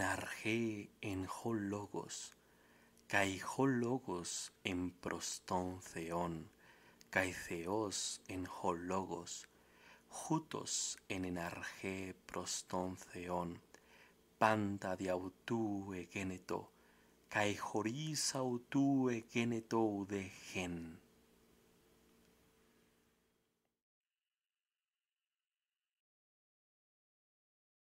en en Jologos, Caijólogos en Prostonceón, Caiceos en Jologos, Jutos en Enargé Prostonceón, Panta de Autú egeneto, Caijorís Autú egeneto de Gen.